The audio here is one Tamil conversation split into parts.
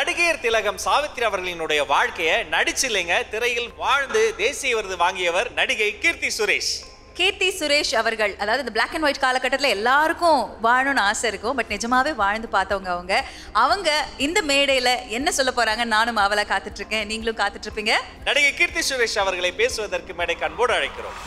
நடிகையர் திலகம் சாவித்ரி அவர்களினுடைய வாழ்க்கையை நடிச்சில்லைங்க திரையில் வாழ்ந்து தேசிய விருது வாங்கியவர் நடிகை கீர்த்தி சுரேஷ் கீர்த்தி சுரேஷ் அவர்கள் அதாவது இந்த பிளாக் அண்ட் ஒயிட் காலகட்டத்தில் எல்லாருக்கும் வாழணும்னு ஆசை இருக்கும் பட் நிஜமாவே வாழ்ந்து பார்த்தவங்க அவங்க அவங்க இந்த மேடையில் என்ன சொல்ல போறாங்க நானும் அவளை இருக்கேன் நீங்களும் இருப்பீங்க நடிகை கீர்த்தி சுரேஷ் அவர்களை பேசுவதற்கு மேடை அன்போடு அழைக்கிறோம்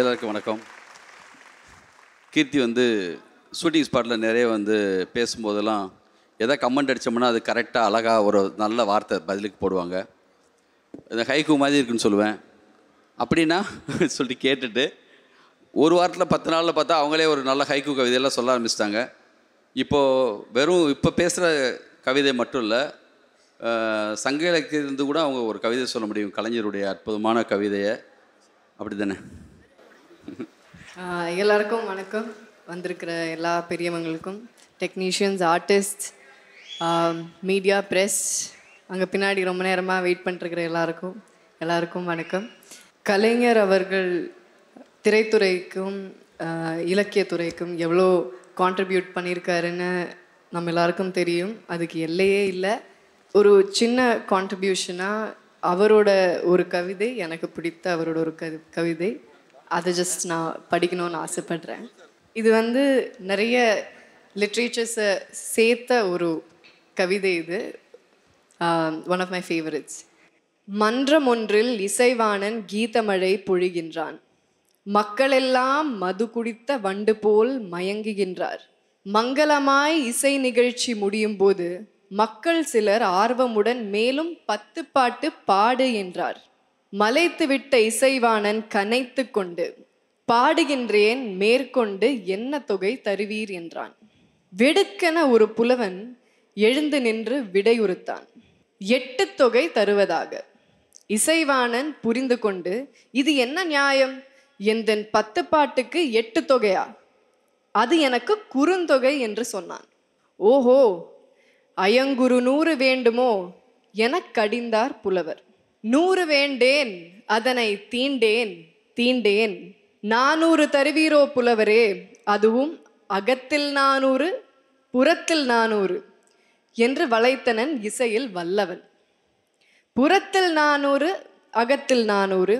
எல்லாருக்கும் வணக்கம் கீர்த்தி வந்து ஷூட்டிங் ஸ்பாட்டில் நிறைய வந்து பேசும்போதெல்லாம் எதாவது கமெண்ட் அடித்தோம்னா அது கரெக்டாக அழகாக ஒரு நல்ல வார்த்தை பதிலுக்கு போடுவாங்க இந்த ஹைக்கு மாதிரி இருக்குன்னு சொல்லுவேன் அப்படின்னா சொல்லிட்டு கேட்டுட்டு ஒரு வாரத்தில் பத்து நாளில் பார்த்தா அவங்களே ஒரு நல்ல ஹைக்கு கவிதையெல்லாம் சொல்ல ஆரம்பிச்சிட்டாங்க இப்போது வெறும் இப்போ பேசுகிற கவிதை மட்டும் இல்லை சங்க இலக்கியிலிருந்து கூட அவங்க ஒரு கவிதை சொல்ல முடியும் கலைஞருடைய அற்புதமான கவிதையை அப்படி தானே எல்லாருக்கும் வணக்கம் வந்திருக்கிற எல்லா பெரியவங்களுக்கும் டெக்னீஷியன்ஸ் ஆர்டிஸ்ட் மீடியா ப்ரெஸ் அங்கே பின்னாடி ரொம்ப நேரமாக வெயிட் பண்ணுறக்கிற எல்லாருக்கும் எல்லாருக்கும் வணக்கம் கலைஞர் அவர்கள் திரைத்துறைக்கும் இலக்கியத்துறைக்கும் எவ்வளோ கான்ட்ரிபியூட் பண்ணியிருக்காருன்னு நம்ம எல்லாருக்கும் தெரியும் அதுக்கு எல்லையே இல்லை ஒரு சின்ன கான்ட்ரிபியூஷனாக அவரோட ஒரு கவிதை எனக்கு பிடித்த அவரோட ஒரு கவிதை அதை ஜஸ்ட் நான் படிக்கணும்னு ஆசைப்படுறேன் இது வந்து நிறைய லிட்ரேச்சர்ஸை சேர்த்த ஒரு கவிதை இது ஒன் ஆஃப் மை ஃபேவரட்ஸ் மன்றம் ஒன்றில் இசைவாணன் கீதமழை பொழிகின்றான் மக்களெல்லாம் மது குடித்த வண்டு போல் மயங்குகின்றார் மங்களமாய் இசை நிகழ்ச்சி முடியும் போது மக்கள் சிலர் ஆர்வமுடன் மேலும் பத்து பாட்டு பாடு என்றார் மலைத்துவிட்ட இசைவாணன் கனைத்து கொண்டு பாடுகின்றேன் மேற்கொண்டு என்ன தொகை தருவீர் என்றான் வெடுக்கென ஒரு புலவன் எழுந்து நின்று விடையுறுத்தான் எட்டு தொகை தருவதாக இசைவாணன் புரிந்து கொண்டு இது என்ன நியாயம் எந்தன் பத்து பாட்டுக்கு எட்டு தொகையா அது எனக்கு குறுந்தொகை என்று சொன்னான் ஓஹோ அயங்குரு நூறு வேண்டுமோ எனக் கடிந்தார் புலவர் நூறு வேண்டேன் அதனை தீண்டேன் தீண்டேன் நானூறு தருவீரோ புலவரே அதுவும் அகத்தில் நானூறு புறத்தில் நானூறு என்று வளைத்தனன் இசையில் வல்லவன் புறத்தில் நானூறு அகத்தில் நானூறு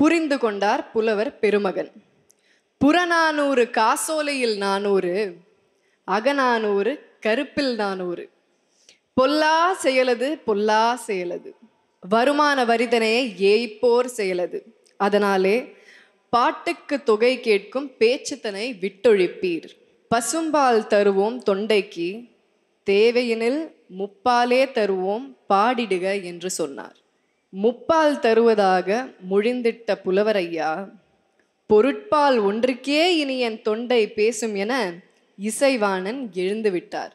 புரிந்து கொண்டார் புலவர் பெருமகன் புறநானூறு காசோலையில் நானூறு அகநானூறு கருப்பில் நானூறு பொல்லா செயலது பொல்லா செயலது வருமான வரிதனையை ஏய்ப்போர் செயலது அதனாலே பாட்டுக்கு தொகை கேட்கும் பேச்சுத்தனை விட்டொழிப்பீர் பசும்பால் தருவோம் தொண்டைக்கு தேவையினில் முப்பாலே தருவோம் பாடிடுக என்று சொன்னார் முப்பால் தருவதாக முழிந்திட்ட புலவரையா பொருட்பால் ஒன்றுக்கே இனி என் தொண்டை பேசும் என இசைவாணன் எழுந்துவிட்டார்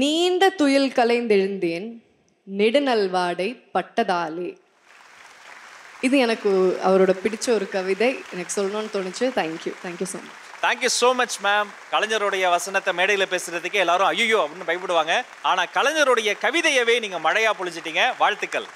நீண்ட துயில் கலைந்தெழுந்தேன் நெடுநல்வாடை பட்டதாலே இது எனக்கு அவரோட பிடிச்ச ஒரு கவிதை எனக்கு சொல்லணும்னு தோணுச்சு thank you thank you so much thank you so much ma'am கலைஞருடைய வசனத்தை மேடையில் பேசுறதுக்கு எல்லாரும் ஐயோ அப்படின்னு பயப்படுவாங்க ஆனால் கலைஞருடைய கவிதையவே நீங்கள் மழையாக பொழிச்சிட்டீங்க வாழ்த்துக்கள்